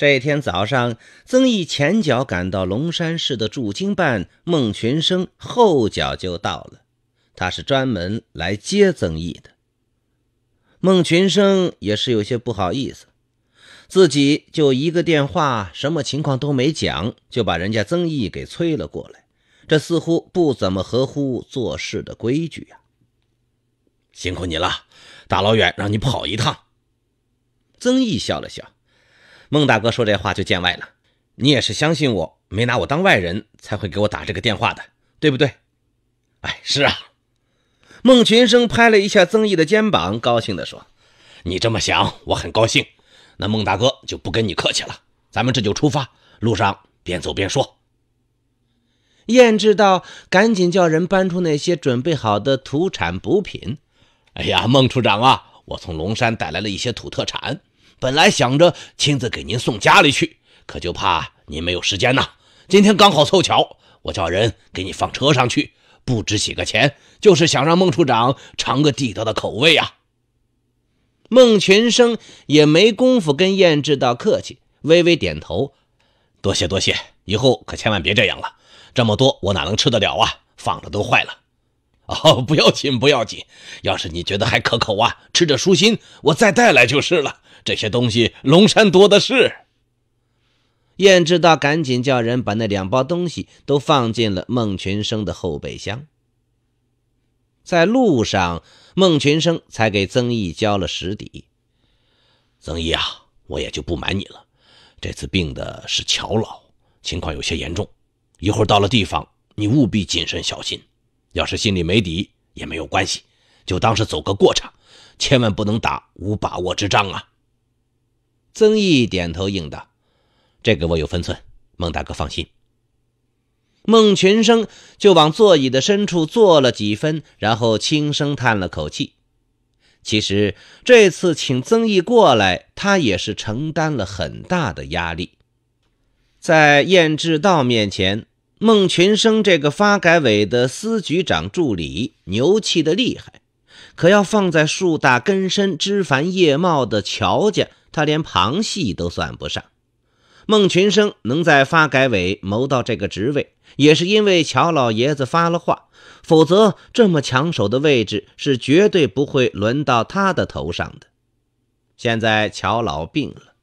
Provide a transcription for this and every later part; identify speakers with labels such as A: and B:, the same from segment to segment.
A: 这天早上，曾毅前脚赶到龙山市的驻京办，孟群生后脚就到了。他是专门来接曾毅的。孟群生也是有些不好意思，自己就一个电话，什么情况都没讲，就把人家曾毅给催了过来，这似乎不怎么合乎做事的规矩啊！辛苦你了，大老远让你跑一趟。曾毅笑了笑。孟大哥说这话就见外了，你也是相信我没拿我当外人才会给我打这个电话的，对不对？哎，是啊。孟群生拍了一下曾毅的肩膀，高兴地说：“你这么想，我很高兴。那孟大哥就不跟你客气了，咱们这就出发，路上边走边说。”燕志道赶紧叫人搬出那些准备好的土产补品。哎呀，孟处长啊，我从龙山带来了一些土特产。本来想着亲自给您送家里去，可就怕您没有时间呐。今天刚好凑巧，我叫人给你放车上去，不值几个钱，就是想让孟处长尝个地道的口味啊。孟群生也没工夫跟燕志道客气，微微点头，多谢多谢，以后可千万别这样了。这么多我哪能吃得了啊？放着都坏了。哦，不要紧不要紧，要是你觉得还可口啊，吃着舒心，我再带来就是了。这些东西龙山多的是。燕之道赶紧叫人把那两包东西都放进了孟群生的后备箱。在路上，孟群生才给曾毅交了实底。曾毅啊，我也就不瞒你了，这次病的是乔老，情况有些严重。一会儿到了地方，你务必谨慎小心。要是心里没底也没有关系，就当是走个过场，千万不能打无把握之仗啊！曾毅点头应道：“这个我有分寸，孟大哥放心。”孟群生就往座椅的深处坐了几分，然后轻声叹了口气。其实这次请曾毅过来，他也是承担了很大的压力。在燕志道面前，孟群生这个发改委的司局长助理牛气的厉害，可要放在树大根深、枝繁叶茂的乔家。他连旁系都算不上。孟群生能在发改委谋到这个职位，也是因为乔老爷子发了话，否则这么抢手的位置是绝对不会轮到他的头上的。现在乔老病了，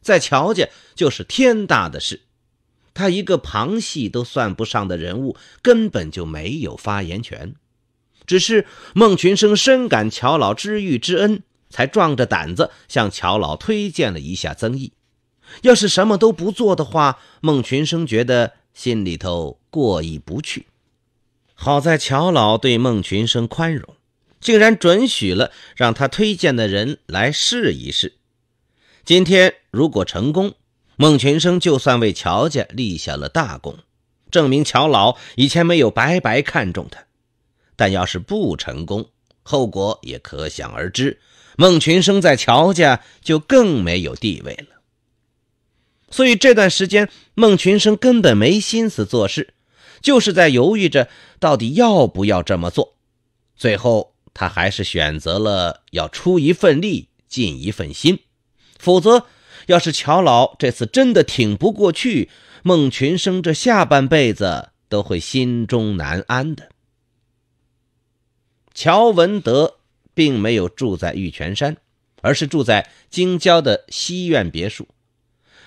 A: 在乔家就是天大的事。他一个旁系都算不上的人物，根本就没有发言权。只是孟群生深感乔老知遇之恩。才壮着胆子向乔老推荐了一下曾毅。要是什么都不做的话，孟群生觉得心里头过意不去。好在乔老对孟群生宽容，竟然准许了让他推荐的人来试一试。今天如果成功，孟群生就算为乔家立下了大功，证明乔老以前没有白白看中他。但要是不成功，后果也可想而知。孟群生在乔家就更没有地位了，所以这段时间孟群生根本没心思做事，就是在犹豫着到底要不要这么做。最后，他还是选择了要出一份力，尽一份心。否则，要是乔老这次真的挺不过去，孟群生这下半辈子都会心中难安的。乔文德。并没有住在玉泉山，而是住在京郊的西苑别墅。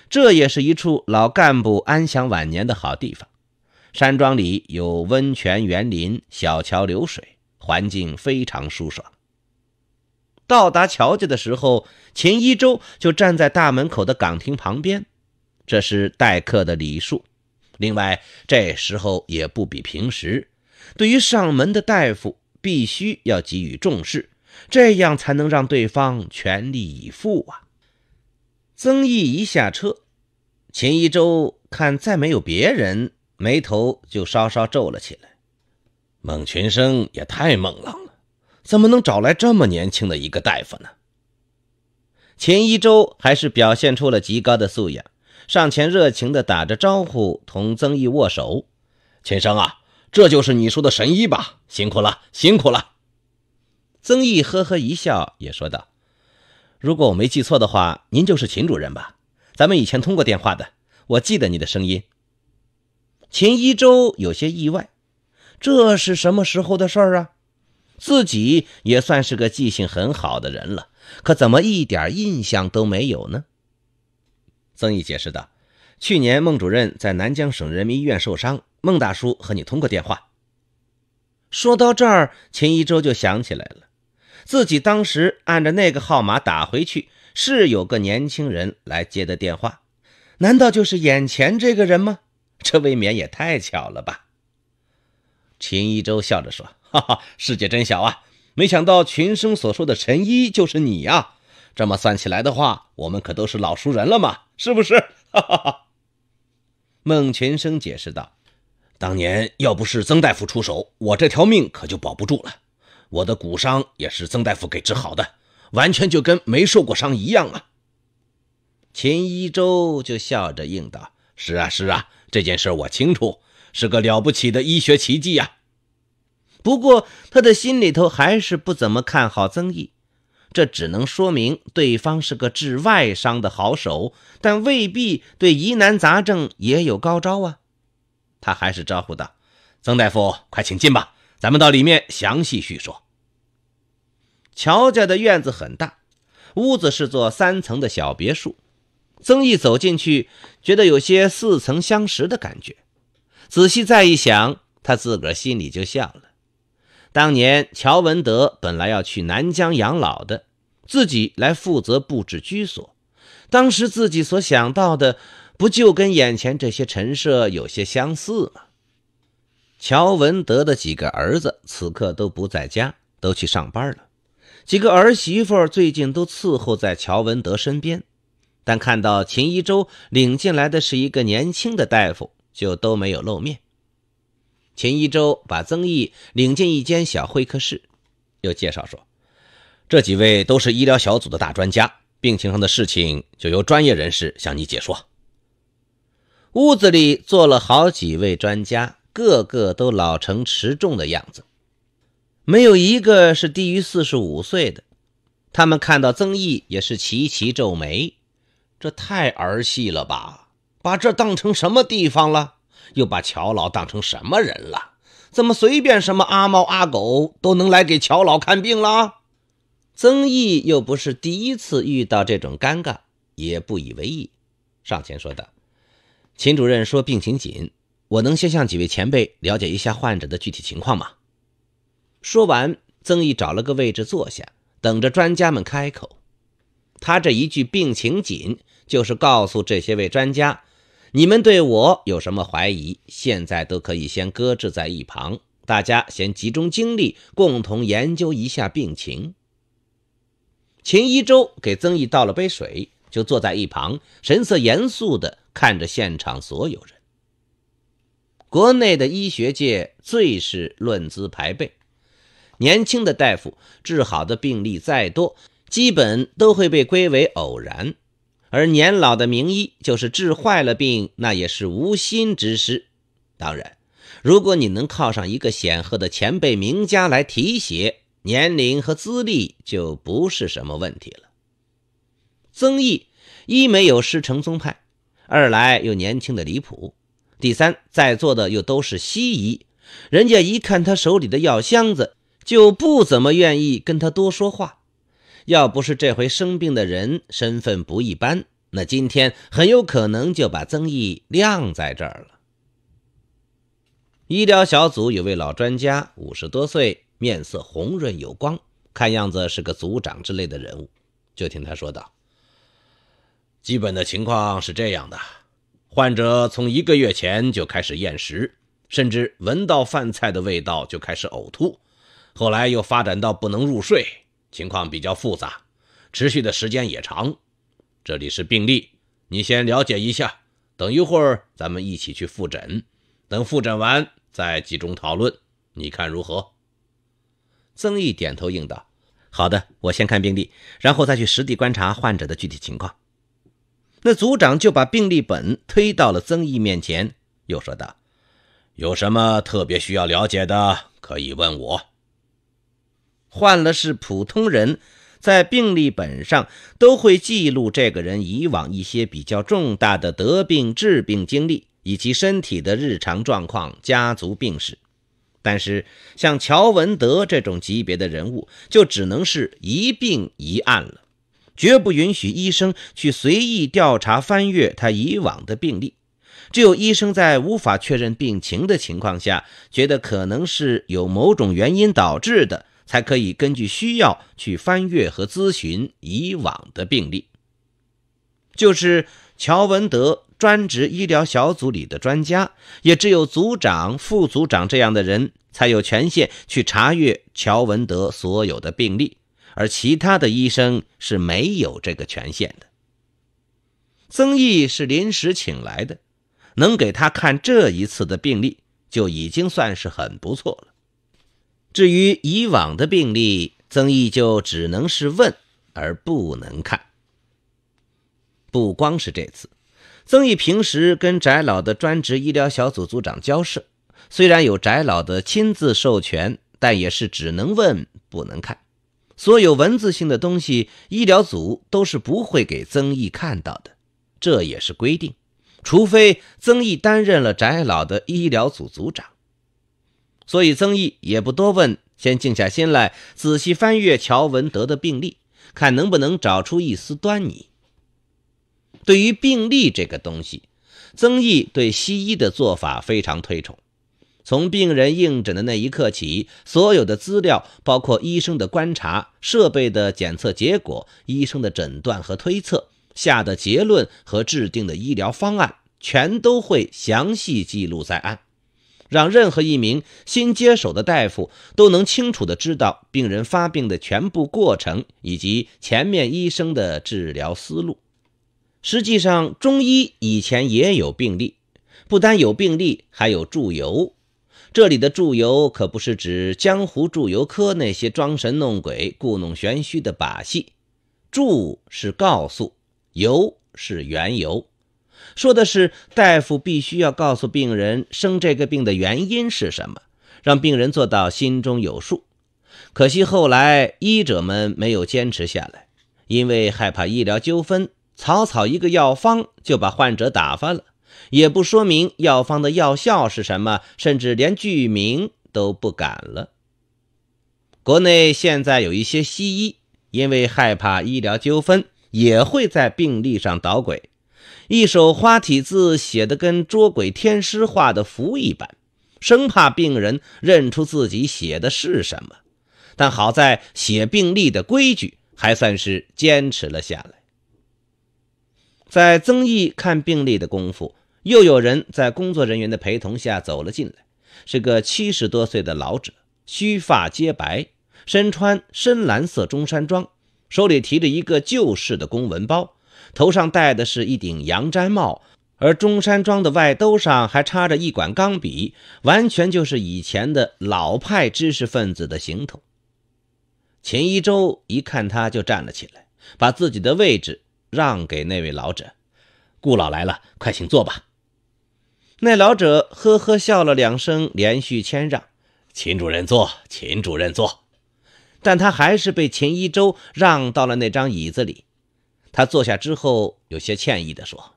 A: 这也是一处老干部安享晚年的好地方。山庄里有温泉、园林、小桥流水，环境非常舒爽。到达乔家的时候，秦一舟就站在大门口的岗亭旁边，这是待客的礼数。另外，这时候也不比平时，对于上门的大夫，必须要给予重视。这样才能让对方全力以赴啊！曾毅一下车，秦一舟看再没有别人，眉头就稍稍皱了起来。孟群生也太猛浪了，怎么能找来这么年轻的一个大夫呢？秦一舟还是表现出了极高的素养，上前热情地打着招呼，同曾毅握手：“群生啊，这就是你说的神医吧？辛苦了，辛苦了。”曾毅呵呵一笑，也说道：“如果我没记错的话，您就是秦主任吧？咱们以前通过电话的，我记得你的声音。”秦一周有些意外：“这是什么时候的事儿啊？自己也算是个记性很好的人了，可怎么一点印象都没有呢？”曾毅解释道：“去年孟主任在南疆省人民医院受伤，孟大叔和你通过电话。”说到这儿，秦一周就想起来了。自己当时按着那个号码打回去，是有个年轻人来接的电话，难道就是眼前这个人吗？这未免也太巧了吧！秦一舟笑着说：“哈哈，世界真小啊！没想到群生所说的神医就是你呀！这么算起来的话，我们可都是老熟人了嘛，是不是？”哈哈哈。孟群生解释道：“当年要不是曾大夫出手，我这条命可就保不住了。”我的骨伤也是曾大夫给治好的，完全就跟没受过伤一样啊。秦一舟就笑着应道：“是啊，是啊，这件事我清楚，是个了不起的医学奇迹呀。”不过他的心里头还是不怎么看好曾毅，这只能说明对方是个治外伤的好手，但未必对疑难杂症也有高招啊。他还是招呼道：“曾大夫，快请进吧。”咱们到里面详细叙说。乔家的院子很大，屋子是座三层的小别墅。曾毅走进去，觉得有些似曾相识的感觉。仔细再一想，他自个儿心里就笑了。当年乔文德本来要去南疆养老的，自己来负责布置居所。当时自己所想到的，不就跟眼前这些陈设有些相似吗？乔文德的几个儿子此刻都不在家，都去上班了。几个儿媳妇最近都伺候在乔文德身边，但看到秦一周领进来的是一个年轻的大夫，就都没有露面。秦一周把曾毅领进一间小会客室，又介绍说：“这几位都是医疗小组的大专家，病情上的事情就由专业人士向你解说。”屋子里坐了好几位专家。个个都老成持重的样子，没有一个是低于四十五岁的。他们看到曾毅也是齐齐皱眉，这太儿戏了吧？把这当成什么地方了？又把乔老当成什么人了？怎么随便什么阿猫阿狗都能来给乔老看病了？曾毅又不是第一次遇到这种尴尬，也不以为意，上前说道：“秦主任说病情紧。”我能先向几位前辈了解一下患者的具体情况吗？说完，曾毅找了个位置坐下，等着专家们开口。他这一句“病情紧”，就是告诉这些位专家，你们对我有什么怀疑，现在都可以先搁置在一旁，大家先集中精力，共同研究一下病情。秦一舟给曾毅倒了杯水，就坐在一旁，神色严肃地看着现场所有人。国内的医学界最是论资排辈，年轻的大夫治好的病例再多，基本都会被归为偶然；而年老的名医就是治坏了病，那也是无心之失。当然，如果你能靠上一个显赫的前辈名家来提携，年龄和资历就不是什么问题了。曾毅一没有师承宗派，二来又年轻的离谱。第三，在座的又都是西医，人家一看他手里的药箱子，就不怎么愿意跟他多说话。要不是这回生病的人身份不一般，那今天很有可能就把曾毅晾在这儿了。医疗小组有位老专家，五十多岁，面色红润有光，看样子是个组长之类的人物。就听他说道：“基本的情况是这样的。”患者从一个月前就开始厌食，甚至闻到饭菜的味道就开始呕吐，后来又发展到不能入睡，情况比较复杂，持续的时间也长。这里是病例，你先了解一下，等一会儿咱们一起去复诊，等复诊完再集中讨论，你看如何？曾毅点头应道：“好的，我先看病例，然后再去实地观察患者的具体情况。”那组长就把病历本推到了曾毅面前，又说道：“有什么特别需要了解的，可以问我。”换了是普通人，在病历本上都会记录这个人以往一些比较重大的得病、治病经历，以及身体的日常状况、家族病史。但是像乔文德这种级别的人物，就只能是一病一案了。绝不允许医生去随意调查翻阅他以往的病历，只有医生在无法确认病情的情况下，觉得可能是有某种原因导致的，才可以根据需要去翻阅和咨询以往的病例。就是乔文德专职医疗小组里的专家，也只有组长、副组长这样的人才有权限去查阅乔文德所有的病例。而其他的医生是没有这个权限的。曾毅是临时请来的，能给他看这一次的病例就已经算是很不错了。至于以往的病例，曾毅就只能是问而不能看。不光是这次，曾毅平时跟翟老的专职医疗小组组长交涉，虽然有翟老的亲自授权，但也是只能问不能看。所有文字性的东西，医疗组都是不会给曾毅看到的，这也是规定。除非曾毅担任了翟老的医疗组组长，所以曾毅也不多问，先静下心来仔细翻阅乔文德的病历，看能不能找出一丝端倪。对于病历这个东西，曾毅对西医的做法非常推崇。从病人应诊的那一刻起，所有的资料，包括医生的观察、设备的检测结果、医生的诊断和推测下的结论和制定的医疗方案，全都会详细记录在案，让任何一名新接手的大夫都能清楚地知道病人发病的全部过程以及前面医生的治疗思路。实际上，中医以前也有病例。不单有病例，还有注油。这里的“祝由”可不是指江湖祝由科那些装神弄鬼、故弄玄虚的把戏，“祝”是告诉，“由”是缘由，说的是大夫必须要告诉病人生这个病的原因是什么，让病人做到心中有数。可惜后来医者们没有坚持下来，因为害怕医疗纠纷，草草一个药方就把患者打发了。也不说明药方的药效是什么，甚至连剧名都不敢了。国内现在有一些西医，因为害怕医疗纠纷，也会在病历上捣鬼，一手花体字写的跟捉鬼天师画的符一般，生怕病人认出自己写的是什么。但好在写病历的规矩还算是坚持了下来。在曾毅看病历的功夫。又有人在工作人员的陪同下走了进来，是个七十多岁的老者，须发皆白，身穿深蓝色中山装，手里提着一个旧式的公文包，头上戴的是一顶羊毡帽，而中山装的外兜上还插着一管钢笔，完全就是以前的老派知识分子的行头。秦一周一看他就站了起来，把自己的位置让给那位老者。顾老来了，快请坐吧。那老者呵呵笑了两声，连续谦让：“秦主任坐，秦主任坐。”但他还是被秦一周让到了那张椅子里。他坐下之后，有些歉意地说：“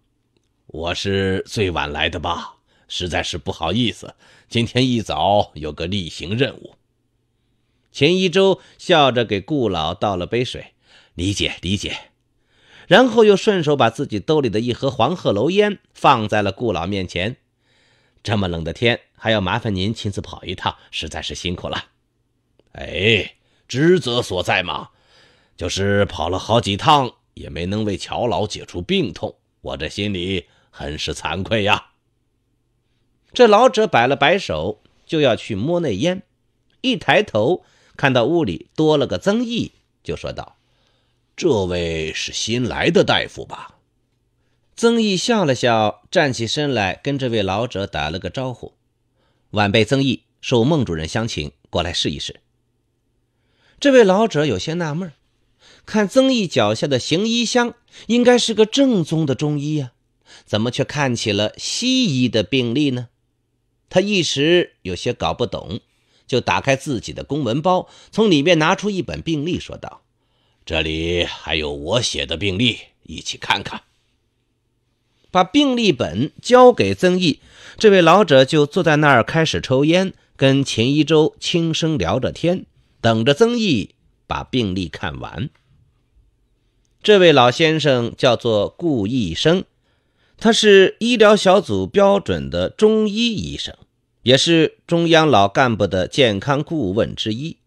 A: 我是最晚来的吧，实在是不好意思。今天一早有个例行任务。”秦一周笑着给顾老倒了杯水：“理解，理解。”然后又顺手把自己兜里的一盒黄鹤楼烟放在了顾老面前。这么冷的天，还要麻烦您亲自跑一趟，实在是辛苦了。哎，职责所在嘛，就是跑了好几趟，也没能为乔老解除病痛，我这心里很是惭愧呀。这老者摆了摆手，就要去摸那烟，一抬头看到屋里多了个曾毅，就说道：“这位是新来的大夫吧？”曾毅笑了笑，站起身来，跟这位老者打了个招呼：“晚辈曾毅，受孟主任相请，过来试一试。”这位老者有些纳闷，看曾毅脚下的行医箱，应该是个正宗的中医呀，怎么却看起了西医的病历呢？他一时有些搞不懂，就打开自己的公文包，从里面拿出一本病历，说道：“这里还有我写的病历，一起看看。”把病历本交给曾毅，这位老者就坐在那儿开始抽烟，跟秦一周轻声聊着天，等着曾毅把病历看完。这位老先生叫做顾医生，他是医疗小组标准的中医医生，也是中央老干部的健康顾问之一。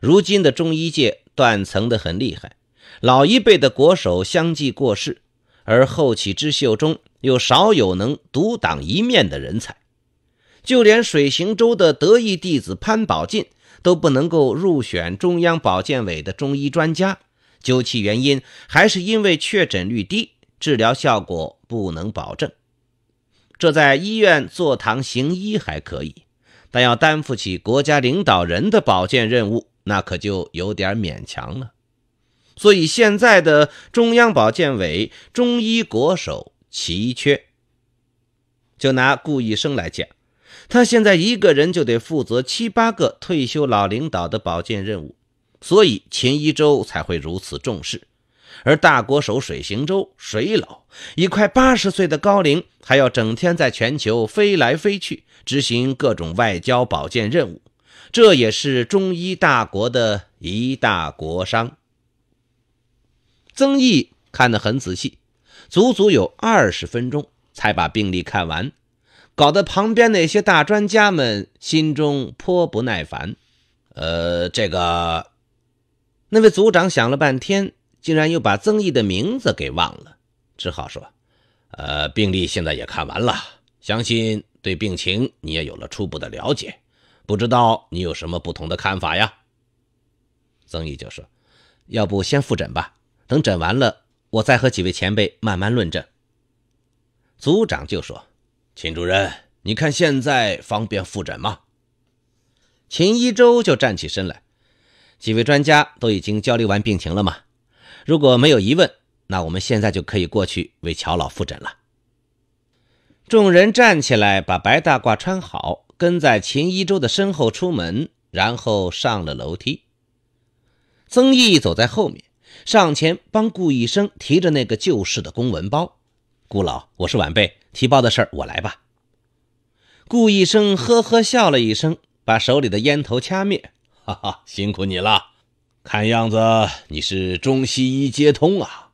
A: 如今的中医界断层的很厉害，老一辈的国手相继过世。而后起之秀中又少有能独当一面的人才，就连水行舟的得意弟子潘宝进都不能够入选中央保健委的中医专家。究其原因，还是因为确诊率低，治疗效果不能保证。这在医院坐堂行医还可以，但要担负起国家领导人的保健任务，那可就有点勉强了。所以现在的中央保健委中医国手奇缺。就拿顾医生来讲，他现在一个人就得负责七八个退休老领导的保健任务，所以秦一舟才会如此重视。而大国手水行舟水老，一块八十岁的高龄，还要整天在全球飞来飞去执行各种外交保健任务，这也是中医大国的一大国伤。曾毅看得很仔细，足足有二十分钟才把病历看完，搞得旁边那些大专家们心中颇不耐烦。呃，这个那位组长想了半天，竟然又把曾毅的名字给忘了，只好说：“呃，病历现在也看完了，相信对病情你也有了初步的了解，不知道你有什么不同的看法呀？”曾毅就说：“要不先复诊吧。”等诊完了，我再和几位前辈慢慢论证。组长就说：“秦主任，你看现在方便复诊吗？”秦一周就站起身来：“几位专家都已经交流完病情了吗？如果没有疑问，那我们现在就可以过去为乔老复诊了。”众人站起来，把白大褂穿好，跟在秦一舟的身后出门，然后上了楼梯。曾毅走在后面。上前帮顾医生提着那个旧式的公文包，顾老，我是晚辈，提包的事儿我来吧。顾医生呵呵笑了一声，把手里的烟头掐灭，哈哈，辛苦你了。看样子你是中西医皆通啊，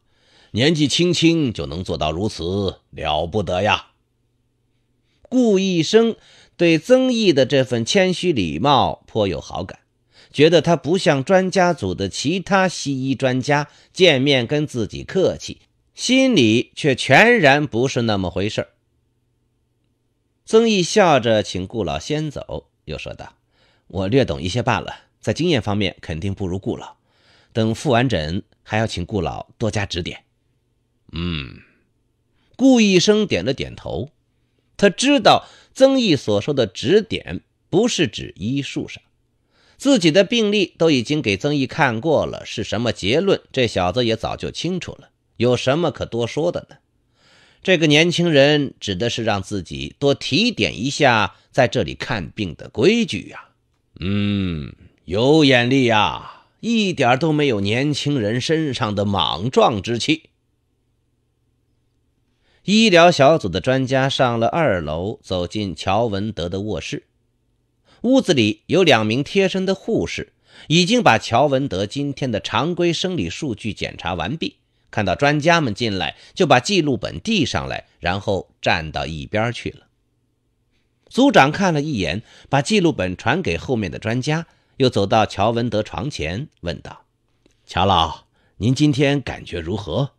A: 年纪轻轻就能做到如此，了不得呀。顾医生对曾毅的这份谦虚礼貌颇有好感。觉得他不像专家组的其他西医专家见面跟自己客气，心里却全然不是那么回事曾毅笑着请顾老先走，又说道：“我略懂一些罢了，在经验方面肯定不如顾老。等复完诊，还要请顾老多加指点。”嗯，顾医生点了点头，他知道曾毅所说的指点不是指医术上。自己的病历都已经给曾毅看过了，是什么结论？这小子也早就清楚了，有什么可多说的呢？这个年轻人指的是让自己多提点一下在这里看病的规矩呀。嗯，有眼力呀，一点都没有年轻人身上的莽撞之气。医疗小组的专家上了二楼，走进乔文德的卧室。屋子里有两名贴身的护士，已经把乔文德今天的常规生理数据检查完毕。看到专家们进来，就把记录本递上来，然后站到一边去了。组长看了一眼，把记录本传给后面的专家，又走到乔文德床前，问道：“乔老，您今天感觉如何？”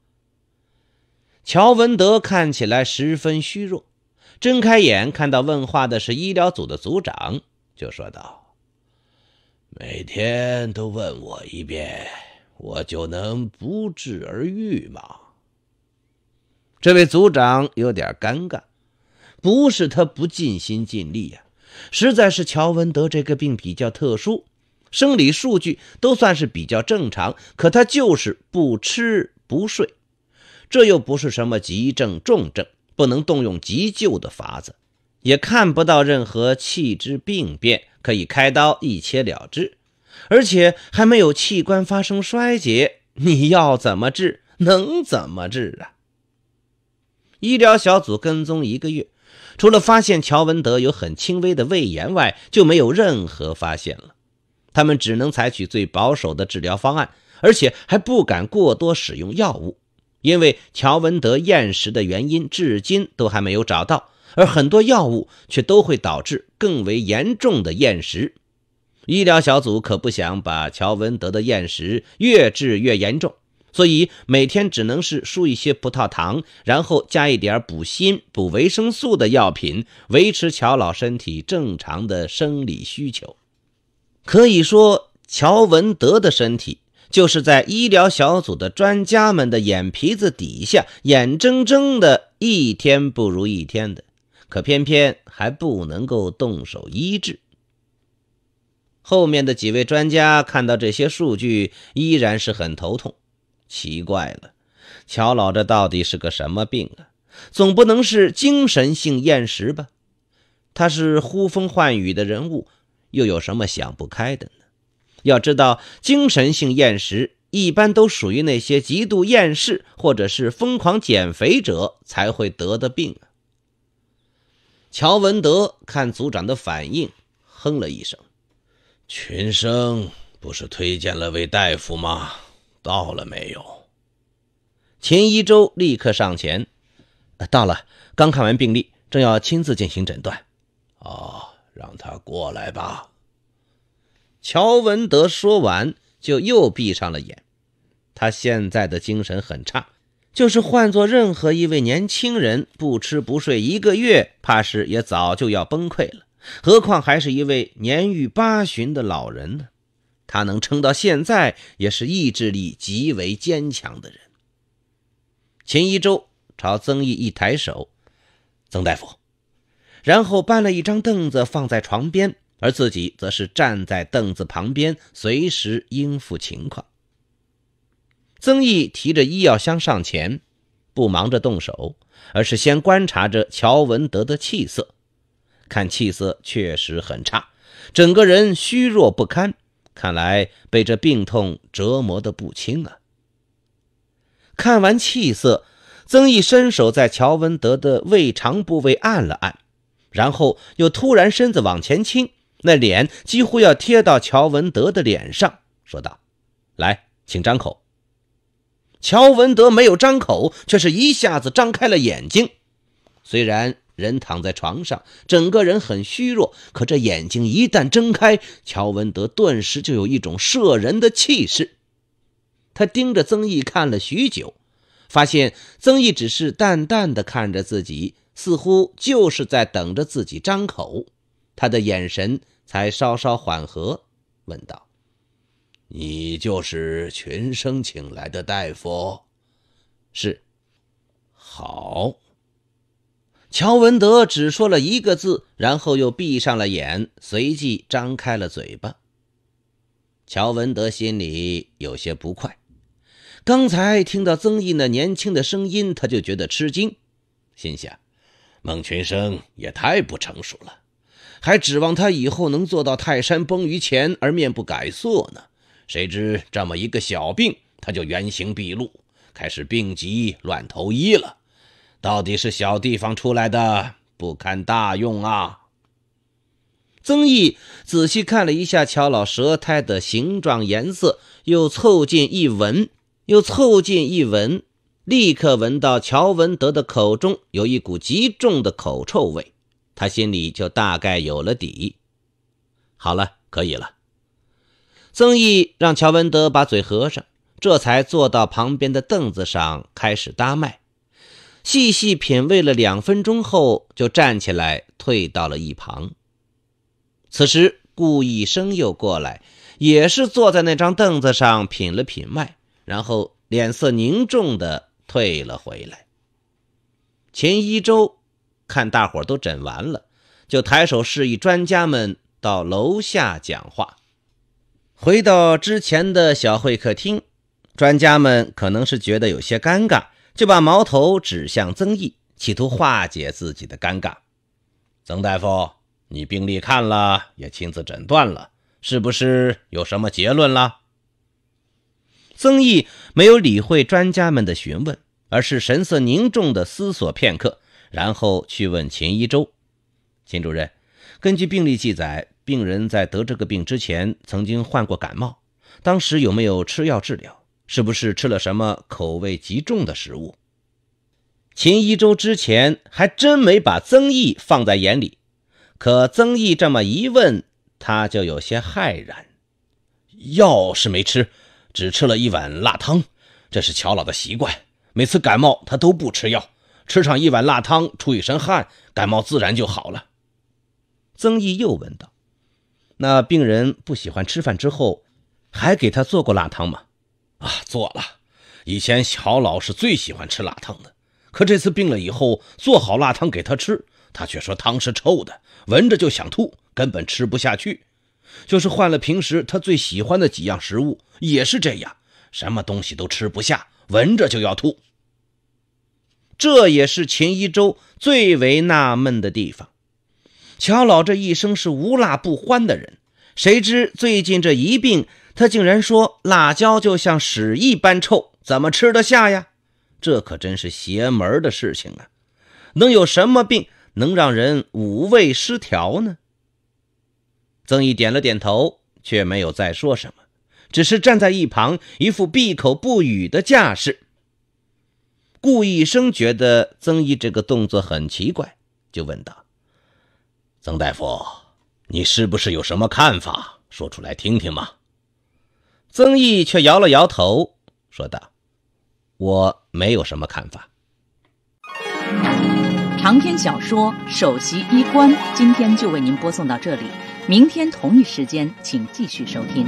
A: 乔文德看起来十分虚弱，睁开眼看到问话的是医疗组的组长。就说道：“每天都问我一遍，我就能不治而愈吗？”这位族长有点尴尬，不是他不尽心尽力呀，实在是乔文德这个病比较特殊，生理数据都算是比较正常，可他就是不吃不睡。这又不是什么急症重症，不能动用急救的法子。也看不到任何器质病变，可以开刀一切了之，而且还没有器官发生衰竭，你要怎么治？能怎么治啊？医疗小组跟踪一个月，除了发现乔文德有很轻微的胃炎外，就没有任何发现了。他们只能采取最保守的治疗方案，而且还不敢过多使用药物，因为乔文德厌食的原因至今都还没有找到。而很多药物却都会导致更为严重的厌食，医疗小组可不想把乔文德的厌食越治越严重，所以每天只能是输一些葡萄糖，然后加一点补锌、补维生素的药品，维持乔老身体正常的生理需求。可以说，乔文德的身体就是在医疗小组的专家们的眼皮子底下，眼睁睁的一天不如一天的。可偏偏还不能够动手医治。后面的几位专家看到这些数据，依然是很头痛。奇怪了，乔老这到底是个什么病啊？总不能是精神性厌食吧？他是呼风唤雨的人物，又有什么想不开的呢？要知道，精神性厌食一般都属于那些极度厌世或者是疯狂减肥者才会得的病啊。乔文德看族长的反应，哼了一声：“群生不是推荐了位大夫吗？到了没有？”秦一周立刻上前：“到了，刚看完病历，正要亲自进行诊断。”“哦，让他过来吧。”乔文德说完，就又闭上了眼。他现在的精神很差。就是换做任何一位年轻人，不吃不睡一个月，怕是也早就要崩溃了。何况还是一位年逾八旬的老人呢？他能撑到现在，也是意志力极为坚强的人。秦一舟朝曾毅一抬手，曾大夫，然后搬了一张凳子放在床边，而自己则是站在凳子旁边，随时应付情况。曾毅提着医药箱上前，不忙着动手，而是先观察着乔文德的气色。看气色确实很差，整个人虚弱不堪，看来被这病痛折磨得不轻啊。看完气色，曾毅伸手在乔文德的胃肠部位按了按，然后又突然身子往前倾，那脸几乎要贴到乔文德的脸上，说道：“来，请张口。”乔文德没有张口，却是一下子张开了眼睛。虽然人躺在床上，整个人很虚弱，可这眼睛一旦睁开，乔文德顿时就有一种摄人的气势。他盯着曾毅看了许久，发现曾毅只是淡淡的看着自己，似乎就是在等着自己张口。他的眼神才稍稍缓和，问道。你就是群生请来的大夫，是，好。乔文德只说了一个字，然后又闭上了眼，随即张开了嘴巴。乔文德心里有些不快，刚才听到曾毅那年轻的声音，他就觉得吃惊，心想：孟群生也太不成熟了，还指望他以后能做到泰山崩于前而面不改色呢。谁知这么一个小病，他就原形毕露，开始病急乱投医了。到底是小地方出来的，不堪大用啊！曾毅仔细看了一下乔老舌苔的形状、颜色，又凑近一闻，又凑近一闻，立刻闻到乔文德的口中有一股极重的口臭味，他心里就大概有了底。好了，可以了。曾毅让乔文德把嘴合上，这才坐到旁边的凳子上开始搭脉，细细品味了两分钟后，就站起来退到了一旁。此时，顾一生又过来，也是坐在那张凳子上品了品脉，然后脸色凝重的退了回来。前一周看大伙都诊完了，就抬手示意专家们到楼下讲话。回到之前的小会客厅，专家们可能是觉得有些尴尬，就把矛头指向曾毅，企图化解自己的尴尬。曾大夫，你病历看了，也亲自诊断了，是不是有什么结论了？曾毅没有理会专家们的询问，而是神色凝重地思索片刻，然后去问秦一舟：“秦主任，根据病历记载。”病人在得这个病之前曾经患过感冒，当时有没有吃药治疗？是不是吃了什么口味极重的食物？秦一周之前还真没把曾毅放在眼里，可曾毅这么一问，他就有些骇然。药是没吃，只吃了一碗辣汤。这是乔老的习惯，每次感冒他都不吃药，吃上一碗辣汤，出一身汗，感冒自然就好了。曾毅又问道。那病人不喜欢吃饭之后，还给他做过辣汤吗？啊，做了。以前小老是最喜欢吃辣汤的，可这次病了以后，做好辣汤给他吃，他却说汤是臭的，闻着就想吐，根本吃不下去。就是换了平时他最喜欢的几样食物，也是这样，什么东西都吃不下，闻着就要吐。这也是秦一周最为纳闷的地方。乔老这一生是无辣不欢的人，谁知最近这一病，他竟然说辣椒就像屎一般臭，怎么吃得下呀？这可真是邪门的事情啊！能有什么病能让人五味失调呢？曾毅点了点头，却没有再说什么，只是站在一旁，一副闭口不语的架势。顾医生觉得曾毅这个动作很奇怪，就问道。曾大夫，你是不是有什么看法？说出来听听嘛。曾毅却摇了摇头，说道：“我没有什么看法。”长篇小说《首席医官》今天就为您播送到这里，明天同一时间请继续收听。